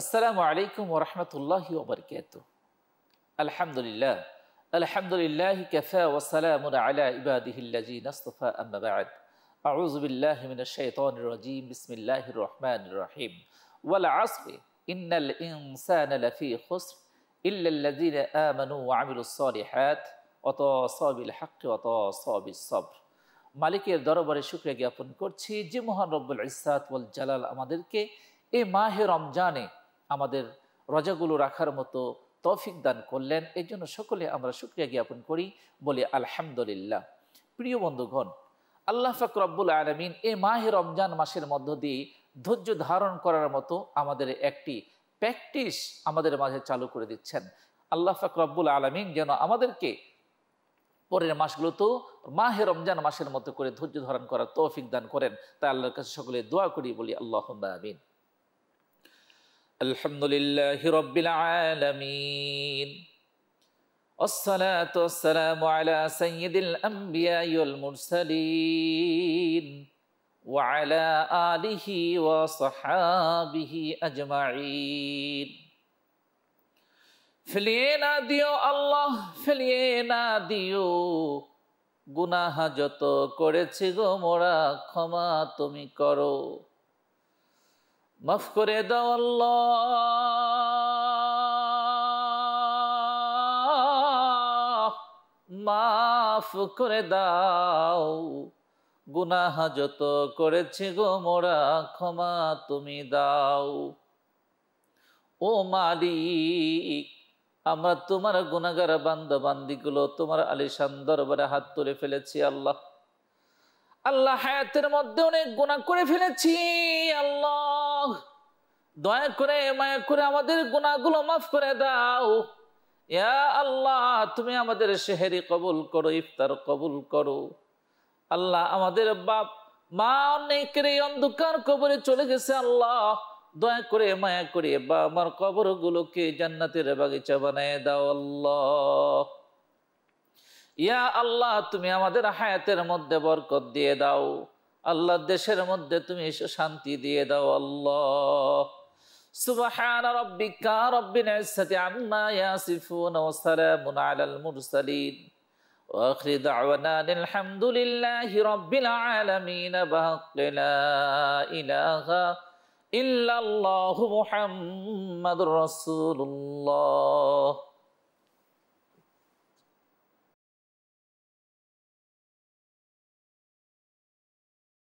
আসসালামু আলাইকুম ওরহমতুল্লাহ ওবরকাত আলহামদুলিল্লাহ আলহামদুলিল্লাহ ক্যাফা ওসালাম আলা ইবাদিহিল্লাজি নস্তফা আম্মাবাদ أعوذ بالله من الشيطان الرجيم بسم الله الرحمن الرحيم والعصر إن الإنسان لفي خسر إلا الذين آمنوا وعملوا الصالحات وتواصوا بالحق وتواصوا بالصبر মালিকের দরবারে শুক্রিয়া জ্ঞাপন করছি যে মহান রব্বুল ইসাত ওয়াল জালাল আমাদেরকে এই মাহে রমজানে আমাদের রজাগুলো রাখার মতো তৌফিক দান করলেন এর জন্য সকলে আমরা সুক্রিয়া জ্ঞাপন করি বলে আলহামদুলিল্লাহ প্রিয় বন্ধুগণ আল্লাহ ফাকরাবুল আলমিন এ মাহে রমজান মাসের মধ্য দিয়ে ধৈর্য ধারণ করার মতো আমাদের একটি প্র্যাকটিস আমাদের মাঝে চালু করে দিচ্ছেন আল্লাহ ফাকরাবুল আলমিন যেন আমাদেরকে পরের মাসগুলোতেও মাহে রমজান মাসের মতো করে ধৈর্য ধারণ করার তৌফিক দান করেন তাই আল্লাহর কাছে সকলে দোয়া করি বলি আল্লাহ আমিন الحمد لله رب العالمين والصلاة والسلام على سيد الأنبياء والمرسلين وعلى آله وصحابه أجمعين ফেলিয়ে না দিও আল্লাহ ফেলিয়ে না দিও গুনাহা যত করেছি গো মোরা ক্ষমা তুমি করো মাফ করে দাও আল্লাহ মাফ করে দাও গুনাহ যত করেছে গো মোরা ক্ষমা তুমি দাও ও মালিক আমরা তোমার গুনাগার বান্ধ বান্দিগুলো তোমার আলিশান দরবারে হাত তুলে ফেলেছি আল্লাহ আল্লাহ হায়াতের মধ্যে অনেক গুণা করে ফেলেছি আল্লাহ দয়া করে মায়া করে আমাদের গুণাগুলো মাফ করে দাও ইয়া আল্লাহ তুমি আমাদের শেহেরি কবুল করো ইফতার কবুল করো আল্লাহ আমাদের বাপ মা অনেকের এই অন্ধকার কবরে চলে গেছে আল্লাহ দয়া করে মায়া করে বা আমার কবর গুলোকে জান্নাতের বাগিচা বানায় দাও আল্লাহ ইয়া আল্লাহ তুমি আমাদের হায়াতের মধ্যে বরকত দিয়ে দাও আল্লাহ দেশের মধ্যে তুমি শান্তি দিয়ে দাও আল্লাহ سبحان ربك رب العزة عما يصفون وسلام على المرسلين وآخر دعوانا الحمد لله رب العالمين بحق لا إله إلا الله محمد رسول الله